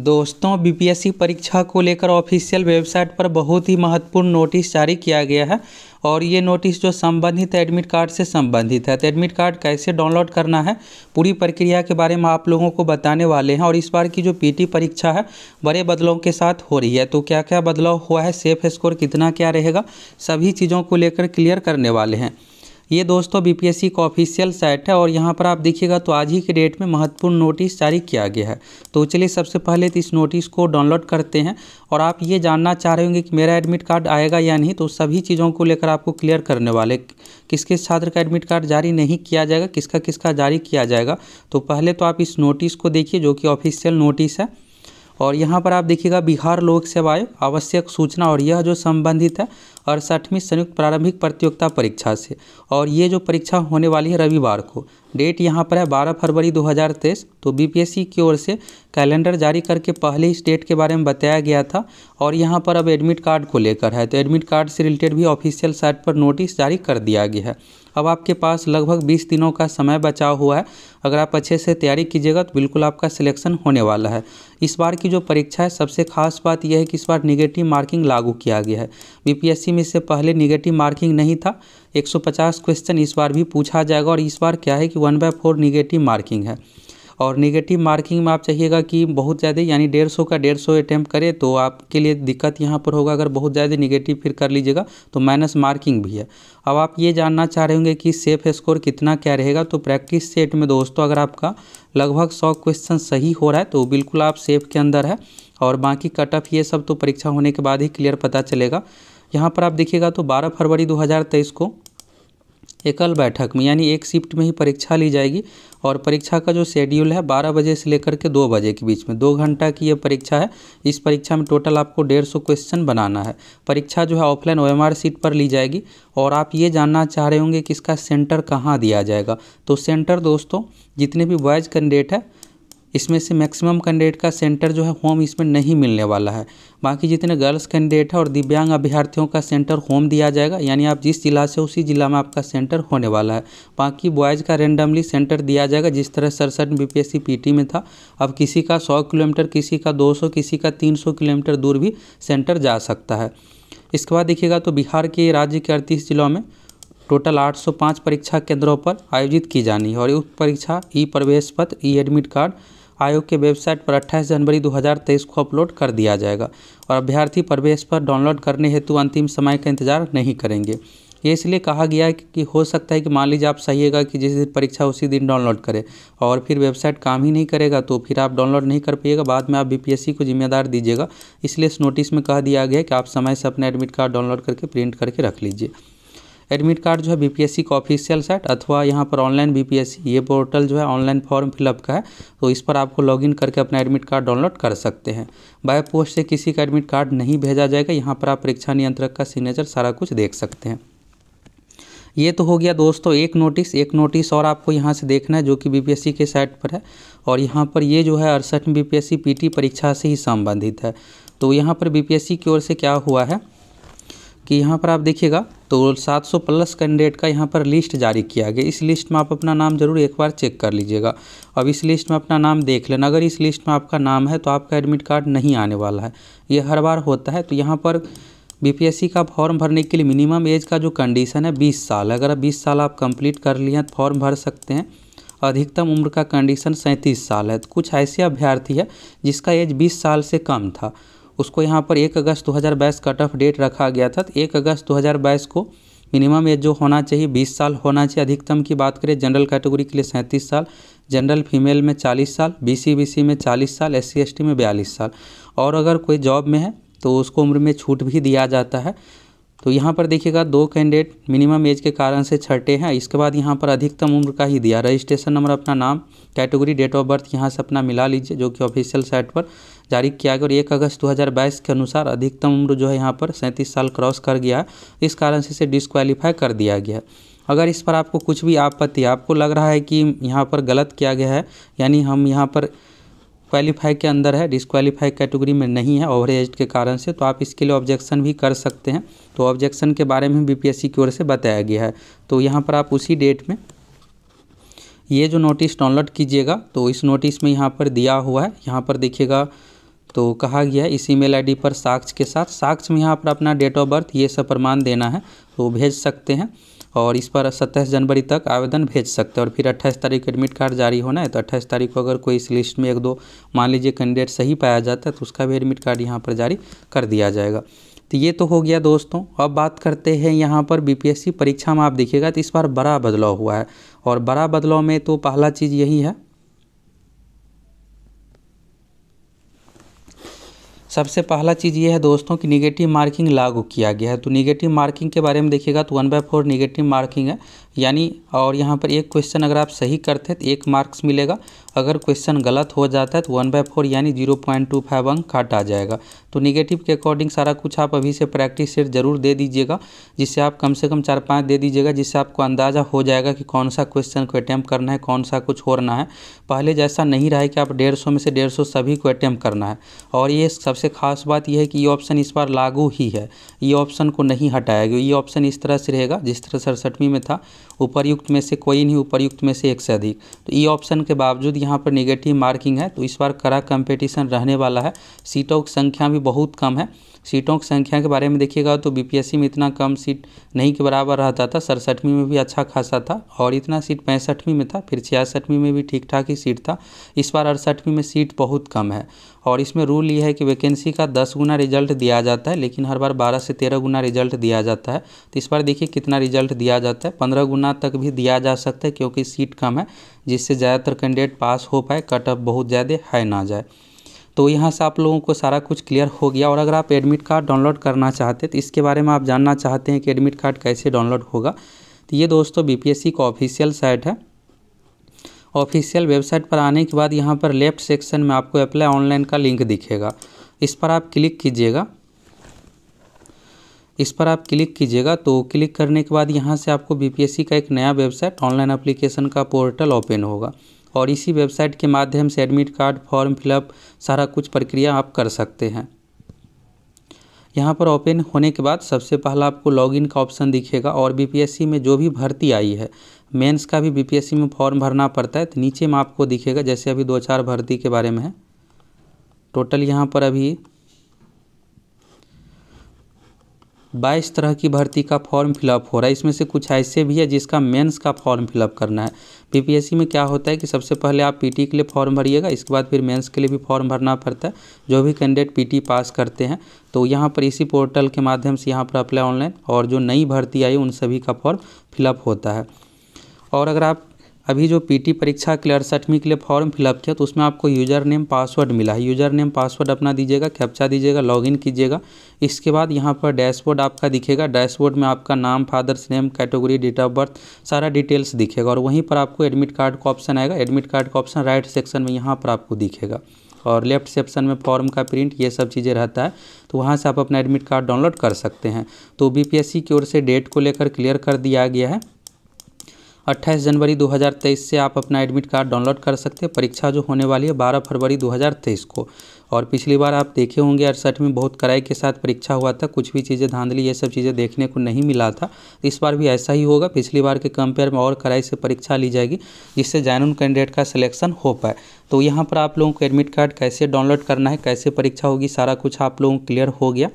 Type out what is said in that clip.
दोस्तों बीपीएससी परीक्षा को लेकर ऑफिशियल वेबसाइट पर बहुत ही महत्वपूर्ण नोटिस जारी किया गया है और ये नोटिस जो संबंधित एडमिट कार्ड से संबंधित है तो एडमिट कार्ड कैसे डाउनलोड करना है पूरी प्रक्रिया के बारे में आप लोगों को बताने वाले हैं और इस बार की जो पीटी परीक्षा है बड़े बदलाव के साथ हो रही है तो क्या क्या बदलाव हुआ है सेफ स्कोर कितना क्या रहेगा सभी चीज़ों को लेकर क्लियर करने वाले हैं ये दोस्तों बीपीएससी का ऑफिशियल साइट है और यहाँ पर आप देखिएगा तो आज ही के डेट में महत्वपूर्ण नोटिस जारी किया गया है तो चलिए सबसे पहले तो इस नोटिस को डाउनलोड करते हैं और आप ये जानना चाह रहे होंगे कि मेरा एडमिट कार्ड आएगा या नहीं तो सभी चीज़ों को लेकर आपको क्लियर करने वाले किस किस छात्र का एडमिट कार्ड जारी नहीं किया जाएगा किसका किसका जारी किया जाएगा तो पहले तो आप इस नोटिस को देखिए जो कि ऑफिशियल नोटिस है और यहाँ पर आप देखिएगा बिहार लोक सेवा आयोग आवश्यक सूचना और यह जो संबंधित है अड़सठवीं संयुक्त प्रारंभिक प्रतियोगिता परीक्षा से और ये जो परीक्षा होने वाली है रविवार को डेट यहाँ पर है 12 फरवरी 2023 तो बीपीएससी की ओर से कैलेंडर जारी करके पहले इस डेट के बारे में बताया गया था और यहाँ पर अब एडमिट कार्ड को लेकर है तो एडमिट कार्ड से रिलेटेड भी ऑफिशियल साइट पर नोटिस जारी कर दिया गया है अब आपके पास लगभग 20 दिनों का समय बचा हुआ है अगर आप अच्छे से तैयारी कीजिएगा तो बिल्कुल आपका सिलेक्शन होने वाला है इस बार की जो परीक्षा है सबसे खास बात यह है कि इस बार निगेटिव मार्किंग लागू किया गया है बी में इससे पहले निगेटिव मार्किंग नहीं था 150 क्वेश्चन इस बार भी पूछा जाएगा और इस बार क्या है कि one by four negative marking है और निगेटिव मार्किंग में आप चाहिएगा कि बहुत ज़्यादा यानी डेढ़ सौ का डेढ़ सौ अटैम्प्ट करें तो आपके लिए दिक्कत यहाँ पर होगा अगर बहुत ज़्यादा निगेटिव फिर कर लीजिएगा तो माइनस मार्किंग भी है अब आप ये जानना चाह रहे होंगे कि सेफ स्कोर कितना क्या रहेगा तो प्रैक्टिस सेट में दोस्तों अगर आपका लगभग सौ क्वेश्चन सही हो रहा है तो बिल्कुल आप सेफ के अंदर है और बाकी कट ऑफ ये सब तो परीक्षा होने के बाद ही क्लियर पता चलेगा यहाँ पर आप देखिएगा तो 12 फरवरी 2023 को एकल बैठक में यानी एक शिफ्ट में ही परीक्षा ली जाएगी और परीक्षा का जो शेड्यूल है 12 बजे से लेकर के 2 बजे के बीच में दो घंटा की ये परीक्षा है इस परीक्षा में टोटल आपको डेढ़ सौ क्वेश्चन बनाना है परीक्षा जो है ऑफलाइन ओ सीट पर ली जाएगी और आप ये जानना चाह रहे होंगे कि इसका सेंटर कहाँ दिया जाएगा तो सेंटर दोस्तों जितने भी वॉयज़ कैंडिडेट है इसमें से मैक्सिमम कैंडिडेट का सेंटर जो है होम इसमें नहीं मिलने वाला है बाकी जितने गर्ल्स कैंडिडेट हैं और दिव्यांग अभ्यर्थियों का सेंटर होम दिया जाएगा यानी आप जिस जिला से उसी जिला में आपका सेंटर होने वाला है बाकी बॉयज़ का रेंडमली सेंटर दिया जाएगा जिस तरह सड़सठ बीपीएससी पीटी में था अब किसी का सौ किलोमीटर किसी का दो सौ किसी का तीन सौ किलोमीटर दूर भी सेंटर जा सकता है इसके बाद देखिएगा तो बिहार के राज्य के अड़तीस जिलों में टोटल 805 परीक्षा केंद्रों पर आयोजित की जानी है और उस परीक्षा ई प्रवेश पत्र ई एडमिट कार्ड आयोग के वेबसाइट पर 28 जनवरी 2023 को अपलोड कर दिया जाएगा और अभ्यर्थी प्रवेश पर डाउनलोड करने हेतु अंतिम समय का इंतजार नहीं करेंगे ये इसलिए कहा गया है कि हो सकता है कि मान लीजिए आप सहीएगा कि जिस दिन परीक्षा उसी दिन डाउनलोड करें और फिर वेबसाइट काम ही नहीं करेगा तो फिर आप डाउनलोड नहीं कर पाइएगा बाद में आप बीपीएससी को जिम्मेदार दीजिएगा इसलिए इस नोटिस में कह दिया गया कि आप समय से अपना एडमिट कार्ड डाउनलोड करके प्रिंट करके रख लीजिए एडमिट कार्ड जो है बीपीएससी का ऑफिशियल साइट अथवा यहाँ पर ऑनलाइन बीपीएससी ये पोर्टल जो है ऑनलाइन फॉर्म फिलअप का है तो इस पर आपको लॉगिन करके अपना एडमिट कार्ड डाउनलोड कर सकते हैं बाय पोस्ट से किसी का एडमिट कार्ड नहीं भेजा जाएगा यहाँ पर आप परीक्षा नियंत्रक का सिग्नेचर सारा कुछ देख सकते हैं ये तो हो गया दोस्तों एक नोटिस एक नोटिस और आपको यहाँ से देखना है जो कि बीपीएससी के साइट पर है और यहाँ पर ये जो है अड़सठवीं बीपीएससी पीटी परीक्षा से ही संबंधित है तो यहाँ पर बीपीएससी की ओर से क्या हुआ है कि यहाँ पर आप देखिएगा तो 700 प्लस कैंडिडेट का यहाँ पर लिस्ट जारी किया गया इस लिस्ट में आप अपना नाम जरूर एक बार चेक कर लीजिएगा अब इस लिस्ट में अपना नाम देख लेना अगर इस लिस्ट में आपका नाम है तो आपका एडमिट कार्ड नहीं आने वाला है ये हर बार होता है तो यहाँ पर बी का फॉर्म भरने के लिए मिनिमम एज का जो कंडीशन है बीस साल अगर आप साल आप कंप्लीट कर लिए हैं तो फॉर्म भर सकते हैं अधिकतम उम्र का कंडीशन सैंतीस साल है तो कुछ ऐसे अभ्यर्थी है जिसका एज बीस साल से कम था उसको यहाँ पर एक अगस्त 2022 कट ऑफ डेट रखा गया था तो एक अगस्त 2022 को मिनिमम एज जो होना चाहिए 20 साल होना चाहिए अधिकतम की बात करें जनरल कैटेगरी के लिए सैंतीस साल जनरल फीमेल में 40 साल बीसी बीसी में 40 साल एस सी में 42 साल और अगर कोई जॉब में है तो उसको उम्र में छूट भी दिया जाता है तो यहाँ पर देखिएगा दो कैंडिडेट मिनिमम एज के कारण से छठे हैं इसके बाद यहाँ पर अधिकतम उम्र का ही दिया रजिस्ट्रेशन नंबर अपना नाम कैटेगरी डेट ऑफ बर्थ यहाँ से अपना मिला लीजिए जो कि ऑफिशियल साइट पर जारी किया गया और एक अगस्त 2022 के अनुसार अधिकतम उम्र जो है यहाँ पर सैंतीस साल क्रॉस कर गया इस कारण से इसे डिसक्वालीफाई कर दिया गया अगर इस पर आपको कुछ भी आपत्ति आपको लग रहा है कि यहाँ पर गलत किया गया है यानी हम यहाँ पर क्वालिफाई के अंदर है डिसक्वालीफाई कैटेगरी में नहीं है ओवर एज के कारण से तो आप इसके लिए ऑब्जेक्शन भी कर सकते हैं तो ऑब्जेक्शन के बारे में बीपीएससी की ओर से बताया गया है तो यहाँ पर आप उसी डेट में ये जो नोटिस डाउनलोड कीजिएगा तो इस नोटिस में यहाँ पर दिया हुआ है यहाँ पर देखिएगा तो कहा गया है इस ईमेल आईडी पर साक्ष्य के साथ साक्ष्य में यहाँ पर अपना डेट ऑफ बर्थ ये सब प्रमाण देना है तो भेज सकते हैं और इस पर सत्ताईस जनवरी तक आवेदन भेज सकते हैं और फिर अट्ठाईस तारीख एडमिट कार्ड जारी होना है तो अट्ठाईस तारीख को अगर कोई इस लिस्ट में एक दो मान लीजिए कैंडिडेट सही पाया जाता है तो उसका भी एडमिट कार्ड यहाँ पर जारी कर दिया जाएगा तो ये तो हो गया दोस्तों अब बात करते हैं यहाँ पर बीपीएससी परीक्षा में आप देखिएगा तो इस बार बड़ा बदलाव हुआ है और बड़ा बदलाव में तो पहला चीज़ यही है सबसे पहला चीज़ ये है दोस्तों कि निगेटिव मार्किंग लागू किया गया है तो निगेटिव मार्किंग के बारे में देखिएगा तो one by four negative marking है यानी और यहाँ पर एक क्वेश्चन अगर आप सही करते हैं तो एक मार्क्स मिलेगा अगर क्वेश्चन गलत हो जाता है तो वन बाय फोर यानी जीरो पॉइंट टू फाइव अंक आ जाएगा तो निगेटिव के अकॉर्डिंग सारा कुछ आप अभी से प्रैक्टिस सेट जरूर दे दीजिएगा जिससे आप कम से कम चार पाँच दे दीजिएगा जिससे आपको अंदाज़ा हो जाएगा कि कौन सा क्वेश्चन को अटैम्प्ट करना है कौन सा कुछ होना है पहले जैसा नहीं रहा है कि आप डेढ़ में से डेढ़ सभी को अटैम्प्ट करना है और ये सबसे खास बात यह है कि ये ऑप्शन इस बार लागू ही है ये ऑप्शन को नहीं हटाया गया ये ऑप्शन इस तरह से रहेगा जिस तरह सड़सठवीं में था उपरयुक्त में से कोई नहीं उपरयुक्त में से एक से अधिक तो ई e ऑप्शन के बावजूद यहाँ पर निगेटिव मार्किंग है तो इस बार कड़ा कंपटीशन रहने वाला है सीटों की संख्या भी बहुत कम है सीटों की संख्या के बारे में देखिएगा तो बीपीएससी में इतना कम सीट नहीं के बराबर रहता था सड़सठवीं में भी अच्छा खासा था और इतना सीट पैंसठवीं में था फिर छियासठवीं में भी ठीक ठाक ही सीट था इस बार अड़सठवीं में सीट बहुत कम है और इसमें रूल ये है कि वैकेंसी का दस गुना रिजल्ट दिया जाता है लेकिन हर बार बारह से तेरह गुना रिजल्ट दिया जाता है तो इस बार देखिए कितना रिजल्ट दिया जाता है पंद्रह गुना तक भी दिया जा सकता है क्योंकि सीट कम है जिससे ज़्यादातर कैंडिडेट पास हो पाए कट ऑफ बहुत ज़्यादा हाई ना जाए तो यहाँ से आप लोगों को सारा कुछ क्लियर हो गया और अगर आप एडमिट कार्ड डाउनलोड करना चाहते हैं तो इसके बारे में आप जानना चाहते हैं कि एडमिट कार्ड कैसे डाउनलोड होगा तो ये दोस्तों बी का ऑफिशियल साइट है ऑफिशियल वेबसाइट पर आने के बाद यहाँ पर लेफ्ट सेक्शन में आपको अप्लाई ऑनलाइन का लिंक दिखेगा इस पर आप क्लिक कीजिएगा इस पर आप क्लिक कीजिएगा तो क्लिक करने के बाद यहाँ से आपको बी का एक नया वेबसाइट ऑनलाइन अप्लीकेशन का पोर्टल ओपन होगा और इसी वेबसाइट के माध्यम से एडमिट कार्ड फॉर्म फिलअप सारा कुछ प्रक्रिया आप कर सकते हैं यहाँ पर ओपन होने के बाद सबसे पहला आपको लॉगिन का ऑप्शन दिखेगा और बीपीएससी में जो भी भर्ती आई है मेंस का भी बीपीएससी में फॉर्म भरना पड़ता है तो नीचे में आपको दिखेगा जैसे अभी दो चार भर्ती के बारे में है टोटल यहाँ पर अभी बाईस तरह की भर्ती का फॉर्म फिलअप हो रहा है इसमें से कुछ ऐसे भी है जिसका मेंस का फॉर्म फिलअप करना है बीपीएससी में क्या होता है कि सबसे पहले आप पीटी के लिए फॉर्म भरिएगा इसके बाद फिर मेंस के लिए भी फॉर्म भरना पड़ता है जो भी कैंडिडेट पीटी पास करते हैं तो यहाँ पर इसी पोर्टल के माध्यम से यहाँ पर अप्लाई ऑनलाइन और जो नई भर्ती आई उन सभी का फॉर्म फिलअप होता है और अगर आप अभी जो पीटी परीक्षा के लिए अड़सठवीं के लिए फॉर्म फिलअप किया तो उसमें आपको यूज़र नेम पासवर्ड मिला है यूज़र नेम पासवर्ड अपना दीजिएगा कैप्चा दीजिएगा लॉगिन कीजिएगा इसके बाद यहाँ पर डैशबोर्ड आपका दिखेगा डैशबोर्ड में आपका नाम father's name category date of birth सारा डिटेल्स दिखेगा और वहीं पर आपको एडमिट कार्ड का ऑप्शन आएगा एडमिट कार्ड का ऑप्शन राइट सेक्शन में यहाँ पर आपको दिखेगा और लेफ्ट सेक्शन में फॉर्म का प्रिंट ये सब चीज़ें रहता है तो वहाँ से आप अपना एडमिट कार्ड डाउनलोड कर सकते हैं तो बीपीएससी की ओर से डेट को लेकर क्लियर कर दिया गया है 28 जनवरी 2023 से आप अपना एडमिट कार्ड डाउनलोड कर सकते हैं परीक्षा जो होने वाली है 12 फरवरी 2023 को और पिछली बार आप देखे होंगे अड़सठ में बहुत कड़ाई के साथ परीक्षा हुआ था कुछ भी चीज़ें धांधली ये सब चीज़ें देखने को नहीं मिला था इस बार भी ऐसा ही होगा पिछली बार के कंपेयर में और कड़ाई से परीक्षा ली जाएगी जिससे जैनून कैंडिडेट का सिलेक्शन हो पाए तो यहाँ पर आप लोगों को एडमिट कार्ड कैसे डाउनलोड करना है कैसे परीक्षा होगी सारा कुछ आप लोगों को क्लियर हो गया